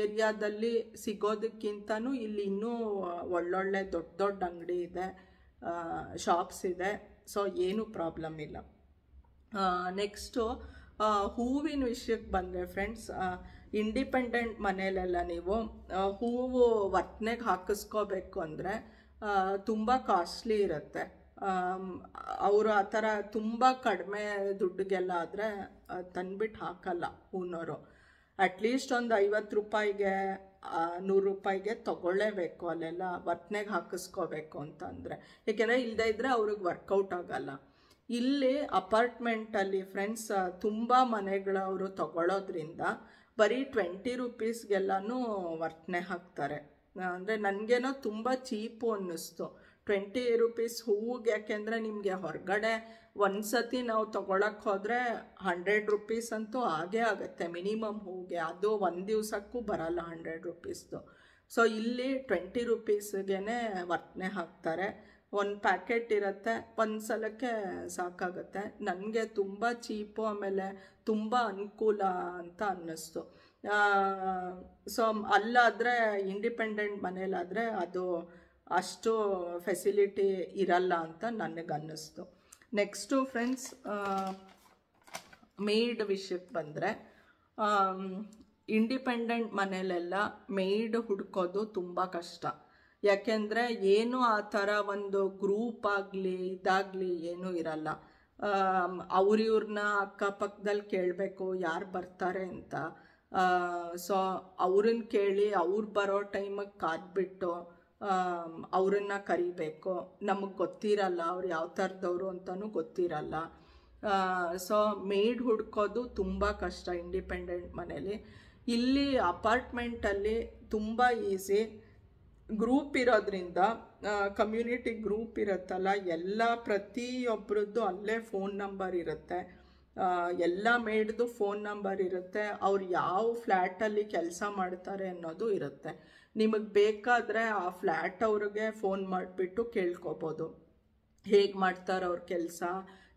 ಏರಿಯಾದಲ್ಲಿ ಸಿಗೋದಕ್ಕಿಂತನೂ ಇಲ್ಲಿ ಇನ್ನೂ ಒಳ್ಳೊಳ್ಳೆ ದೊಡ್ಡ ದೊಡ್ಡ ಅಂಗಡಿ ಇದೆ ಶಾಪ್ಸ್ ಇದೆ ಸೊ ಏನೂ ಪ್ರಾಬ್ಲಮ್ ಇಲ್ಲ ನೆಕ್ಸ್ಟು ಹೂವಿನ ವಿಷಯಕ್ಕೆ ಬಂದರೆ ಫ್ರೆಂಡ್ಸ್ ಇಂಡಿಪೆಂಡೆಂಟ್ ಮನೇಲೆಲ್ಲ ನೀವು ಹೂವು ವರ್ತನೆಗೆ ಹಾಕಿಸ್ಕೋಬೇಕು ಅಂದರೆ ತುಂಬ ಕಾಸ್ಟ್ಲಿ ಇರುತ್ತೆ ಅವರು ಆ ಥರ ತುಂಬ ಕಡಿಮೆ ದುಡ್ಡಿಗೆಲ್ಲ ಆದರೆ ತಂದ್ಬಿಟ್ಟು ಹಾಕಲ್ಲ ಹೂನೋರು ಅಟ್ಲೀಸ್ಟ್ ಒಂದು ಐವತ್ತು ರೂಪಾಯಿಗೆ ನೂರು ರೂಪಾಯಿಗೆ ತೊಗೊಳ್ಳೇಬೇಕು ಅಲ್ಲೆಲ್ಲ ವರ್ತನೆಗೆ ಹಾಕಿಸ್ಕೋಬೇಕು ಅಂತಂದರೆ ಏಕೆಂದರೆ ಇಲ್ಲದೇ ಇದ್ದರೆ ಅವ್ರಿಗೆ ವರ್ಕೌಟ್ ಆಗೋಲ್ಲ ಇಲ್ಲಿ ಅಪಾರ್ಟ್ಮೆಂಟಲ್ಲಿ ಫ್ರೆಂಡ್ಸ್ ತುಂಬ ಮನೆಗಳವರು ತಗೊಳ್ಳೋದ್ರಿಂದ ಬರೀ ಟ್ವೆಂಟಿ ರುಪೀಸ್ಗೆಲ್ಲನೂ ವರ್ತನೆ ಹಾಕ್ತಾರೆ ಅಂದರೆ ನನಗೇನೋ ತುಂಬ ಚೀಪು ಅನ್ನಿಸ್ತು ಟ್ವೆಂಟಿ ರುಪೀಸ್ ಹೂವಿಗೆ ಯಾಕೆಂದರೆ ನಿಮಗೆ ಹೊರಗಡೆ ಒಂದು ಸತಿ ನಾವು ತೊಗೊಳಕ್ಕೆ ಹೋದರೆ ಹಂಡ್ರೆಡ್ ರುಪೀಸ್ ಅಂತೂ ಹಾಗೇ ಆಗುತ್ತೆ ಮಿನಿಮಮ್ ಹೂವಿಗೆ ಅದು ಒಂದು ದಿವಸಕ್ಕೂ ಬರಲ್ಲ ಹಂಡ್ರೆಡ್ ರುಪೀಸ್ದು ಸೊ ಇಲ್ಲಿ ಟ್ವೆಂಟಿ ರುಪೀಸ್ಗೆ ವರ್ತನೆ ಹಾಕ್ತಾರೆ ಒಂದು ಪ್ಯಾಕೆಟ್ ಇರುತ್ತೆ ಒಂದು ಸಲಕ್ಕೆ ಸಾಕಾಗುತ್ತೆ ನನಗೆ ತುಂಬ ಚೀಪು ಆಮೇಲೆ ತುಂಬ ಅನುಕೂಲ ಅಂತ ಅನ್ನಿಸ್ತು ಸೊ ಅಲ್ಲಾದರೆ ಇಂಡಿಪೆಂಡೆಂಟ್ ಮನೇಲಾದರೆ ಅದು ಅಷ್ಟು ಫೆಸಿಲಿಟಿ ಇರಲ್ಲ ಅಂತ ನನಗೆ ಅನ್ನಿಸ್ತು ನೆಕ್ಸ್ಟು ಫ್ರೆಂಡ್ಸ್ ಮೇಯ್ಡ್ ವಿಷಯಕ್ಕೆ ಬಂದರೆ ಇಂಡಿಪೆಂಡೆಂಟ್ ಮನೆಯಲ್ಲೆಲ್ಲ ಮೇಡ್ ಹುಡ್ಕೋದು ತುಂಬ ಕಷ್ಟ ಯಾಕೆಂದರೆ ಏನು ಆ ಥರ ಒಂದು ಗ್ರೂಪ್ ಆಗಲಿ ಇದಾಗಲಿ ಏನೂ ಇರಲ್ಲ ಅವ್ರಿವ್ರನ್ನ ಅಕ್ಕಪಕ್ಕದಲ್ಲಿ ಕೇಳಬೇಕು ಯಾರು ಬರ್ತಾರೆ ಅಂತ ಸೊ ಅವ್ರನ್ನ ಕೇಳಿ ಅವ್ರು ಬರೋ ಟೈಮಿಗೆ ಕಾದ್ಬಿಟ್ಟು ಅವರನ್ನು ಕರಿಬೇಕು ನಮಗೆ ಗೊತ್ತಿರಲ್ಲ ಅವ್ರು ಯಾವ ಥರದವರು ಅಂತಲೂ ಗೊತ್ತಿರಲ್ಲ ಸೊ ಮೇಡ್ ಹುಡ್ಕೋದು ತುಂಬ ಕಷ್ಟ ಇಂಡಿಪೆಂಡೆಂಟ್ ಮನೇಲಿ ಇಲ್ಲಿ ಅಪಾರ್ಟ್ಮೆಂಟಲ್ಲಿ ತುಂಬ ಈಸಿ ಗ್ರೂಪ್ ಇರೋದ್ರಿಂದ ಕಮ್ಯುನಿಟಿ ಗ್ರೂಪ್ ಇರುತ್ತಲ್ಲ ಎಲ್ಲ ಪ್ರತಿಯೊಬ್ಬರದ್ದು ಅಲ್ಲೇ ಫೋನ್ ನಂಬರ್ ಇರುತ್ತೆ ಎಲ್ಲ ಮೇಡ್ದು ಫೋನ್ ನಂಬರ್ ಇರುತ್ತೆ ಅವ್ರು ಯಾವ ಫ್ಲ್ಯಾಟಲ್ಲಿ ಕೆಲಸ ಮಾಡ್ತಾರೆ ಅನ್ನೋದು ಇರುತ್ತೆ ನಿಮಗೆ ಬೇಕಾದರೆ ಆ ಫ್ಲ್ಯಾಟ್ ಅವ್ರಿಗೆ ಫೋನ್ ಮಾಡಿಬಿಟ್ಟು ಕೇಳ್ಕೊಬೋದು ಹೇಗೆ ಮಾಡ್ತಾರೆ ಅವ್ರ ಕೆಲಸ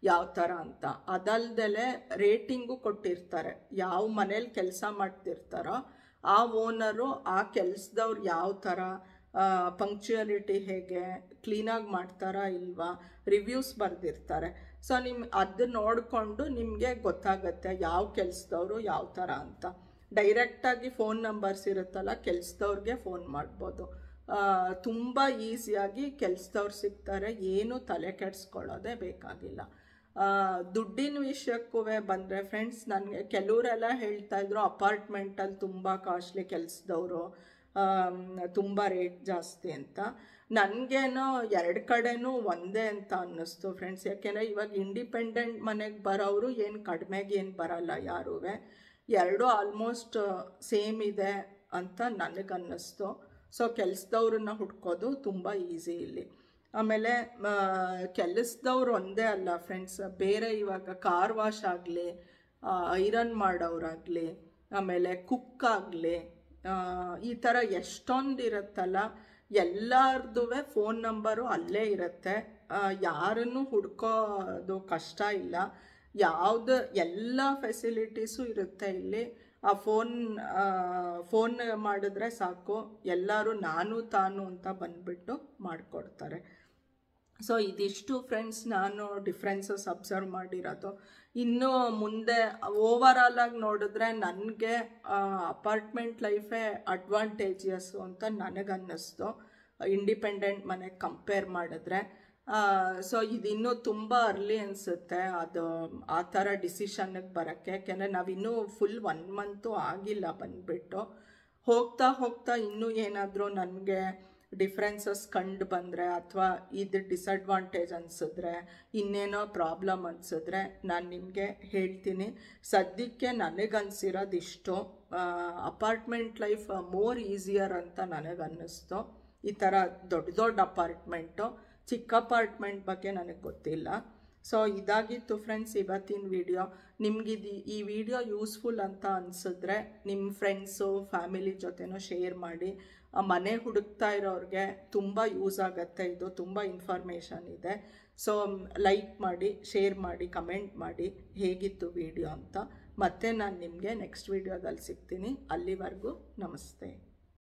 ಯಾವ ಥರ ಅಂತ ಅದಲ್ದಲೆ ರೇಟಿಂಗು ಕೊಟ್ಟಿರ್ತಾರೆ ಯಾವ ಮನೇಲಿ ಕೆಲಸ ಮಾಡ್ತಿರ್ತಾರೋ ಆ ಓನರು ಆ ಕೆಲಸದವ್ರು ಯಾವ ಥರ ಪಂಕ್ಚುಯಾಲಿಟಿ ಹೇಗೆ ಕ್ಲೀನಾಗಿ ಮಾಡ್ತಾರಾ ಇಲ್ವಾ ರಿವ್ಯೂಸ್ ಬರೆದಿರ್ತಾರೆ ಸೊ ನಿಮ್ಮ ಅದು ನೋಡಿಕೊಂಡು ನಿಮಗೆ ಗೊತ್ತಾಗತ್ತೆ ಯಾವ ಕೆಲಸದವರು ಯಾವ ಥರ ಅಂತ ಡೈರೆಕ್ಟಾಗಿ ಫೋನ್ ನಂಬರ್ಸ್ ಇರುತ್ತಲ್ಲ ಕೆಲಸದವ್ರಿಗೆ ಫೋನ್ ಮಾಡ್ಬೋದು ತುಂಬ ಈಸಿಯಾಗಿ ಕೆಲಸದವ್ರು ಸಿಗ್ತಾರೆ ಏನು ತಲೆ ಕೆಡಿಸ್ಕೊಳ್ಳೋದೇ ಬೇಕಾಗಿಲ್ಲ ದುಡ್ಡಿನ ವಿಷಯಕ್ಕೂ ಬಂದರೆ ಫ್ರೆಂಡ್ಸ್ ನನಗೆ ಕೆಲವರೆಲ್ಲ ಹೇಳ್ತಾಯಿದ್ರು ಅಪಾರ್ಟ್ಮೆಂಟಲ್ಲಿ ತುಂಬ ಕಾಸ್ಟ್ಲಿ ಕೆಲಸದವರು ತುಂಬ ರೇಟ್ ಜಾಸ್ತಿ ಅಂತ ನನಗೇನೋ ಎರಡು ಕಡೆನೂ ಒಂದೇ ಅಂತ ಅನ್ನಿಸ್ತು ಫ್ರೆಂಡ್ಸ್ ಯಾಕೆಂದರೆ ಇವಾಗ ಇಂಡಿಪೆಂಡೆಂಟ್ ಮನೆಗೆ ಬರೋರು ಏನು ಕಡಿಮೆಗೆ ಏನು ಬರಲ್ಲ ಯಾರೂ ಎರಡೂ ಆಲ್ಮೋಸ್ಟ್ ಸೇಮ್ ಇದೆ ಅಂತ ನನಗೆ ಅನ್ನಿಸ್ತು ಸೊ ಕೆಲಸದವ್ರನ್ನ ಹುಡ್ಕೋದು ತುಂಬ ಈಸಿ ಇಲ್ಲಿ ಆಮೇಲೆ ಕೆಲಸದವ್ರು ಒಂದೇ ಅಲ್ಲ ಫ್ರೆಂಡ್ಸ್ ಬೇರೆ ಇವಾಗ ಕಾರ್ ವಾಶ್ ಆಗಲಿ ಐರನ್ ಮಾಡೋರಾಗಲಿ ಆಮೇಲೆ ಕುಕ್ ಆಗಲಿ ಈ ಥರ ಎಷ್ಟೊಂದು ಇರುತ್ತಲ್ಲ ಎಲ್ಲರದ್ದು ಫೋನ್ ನಂಬರು ಅಲ್ಲೇ ಇರುತ್ತೆ ಯಾರನ್ನು ಹುಡ್ಕೋದು ಕಷ್ಟ ಇಲ್ಲ ಯಾವುದು ಎಲ್ಲ ಫೆಸಿಲಿಟೀಸು ಇರುತ್ತೆ ಇಲ್ಲಿ ಆ ಫೋನ್ ಫೋನ್ ಮಾಡಿದ್ರೆ ಸಾಕು ಎಲ್ಲರೂ ನಾನು ತಾನು ಅಂತ ಬಂದ್ಬಿಟ್ಟು ಮಾಡಿಕೊಡ್ತಾರೆ ಸೊ ಇದಿಷ್ಟು ಫ್ರೆಂಡ್ಸ್ ನಾನು ಡಿಫ್ರೆನ್ಸಸ್ ಅಬ್ಸರ್ವ್ ಮಾಡಿರೋದು ಇನ್ನು ಮುಂದೆ ಓವರ್ ಆಗಿ ನೋಡಿದ್ರೆ ನನಗೆ ಅಪಾರ್ಟ್ಮೆಂಟ್ ಲೈಫೇ ಅಡ್ವಾಂಟೇಜಸ್ ಅಂತ ನನಗನ್ನಿಸ್ತು ಇಂಡಿಪೆಂಡೆಂಟ್ ಮನೆಗೆ ಕಂಪೇರ್ ಮಾಡಿದ್ರೆ ಸೊ ಇದು ತುಂಬ ಅರ್ಲಿ ಅನಿಸುತ್ತೆ ಅದು ಆ ಥರ ಡಿಸಿಷನ್ಗೆ ಬರೋಕ್ಕೆ ಯಾಕೆಂದರೆ ಇನ್ನೂ ಫುಲ್ ಒನ್ ಮಂತು ಆಗಿಲ್ಲ ಬಂದುಬಿಟ್ಟು ಹೋಗ್ತಾ ಹೋಗ್ತಾ ಇನ್ನೂ ಏನಾದರೂ ನನಗೆ ಡಿಫ್ರೆನ್ಸಸ್ ಕಂಡು ಬಂದರೆ ಅಥವಾ ಇದು ಡಿಸಡ್ವಾಂಟೇಜ್ ಅನಿಸಿದ್ರೆ ಇನ್ನೇನೋ ಪ್ರಾಬ್ಲಮ್ ಅನಿಸಿದ್ರೆ ನಾನು ನಿಮಗೆ ಹೇಳ್ತೀನಿ ಸದ್ಯಕ್ಕೆ ನನಗನ್ಸಿರೋದು ಇಷ್ಟು ಅಪಾರ್ಟ್ಮೆಂಟ್ ಲೈಫ್ ಮೋರ್ ಈಸಿಯರ್ ಅಂತ ನನಗೆ ಅನ್ನಿಸ್ತು ಈ ಥರ ದೊಡ್ಡ ದೊಡ್ಡ ಅಪಾರ್ಟ್ಮೆಂಟು ಚಿಕ್ಕ ಅಪಾರ್ಟ್ಮೆಂಟ್ ಬಗ್ಗೆ ನನಗೆ ಗೊತ್ತಿಲ್ಲ ಸೊ ಇದಾಗಿತ್ತು ಫ್ರೆಂಡ್ಸ್ ಇವತ್ತಿನ ವಿಡಿಯೋ ನಿಮಗಿದು ಈ ವಿಡಿಯೋ ಯೂಸ್ಫುಲ್ ಅಂತ ಅನಿಸಿದ್ರೆ ನಿಮ್ಮ ಫ್ರೆಂಡ್ಸು ಫ್ಯಾಮಿಲಿ ಜೊತೆನೂ ಶೇರ್ ಮಾಡಿ ಮನೆ ಹುಡುಕ್ತಾ ಇರೋರಿಗೆ ತುಂಬ ಯೂಸ್ ಆಗುತ್ತೆ ಇದು ತುಂಬ ಇನ್ಫಾರ್ಮೇಷನ್ ಇದೆ ಸೊ ಲೈಕ್ ಮಾಡಿ ಶೇರ್ ಮಾಡಿ ಕಮೆಂಟ್ ಮಾಡಿ ಹೇಗಿತ್ತು ವಿಡಿಯೋ ಅಂತ ಮತ್ತೆ ನಾನು ನಿಮಗೆ ನೆಕ್ಸ್ಟ್ ವಿಡಿಯೋದಲ್ಲಿ ಸಿಗ್ತೀನಿ ಅಲ್ಲಿವರೆಗೂ ನಮಸ್ತೆ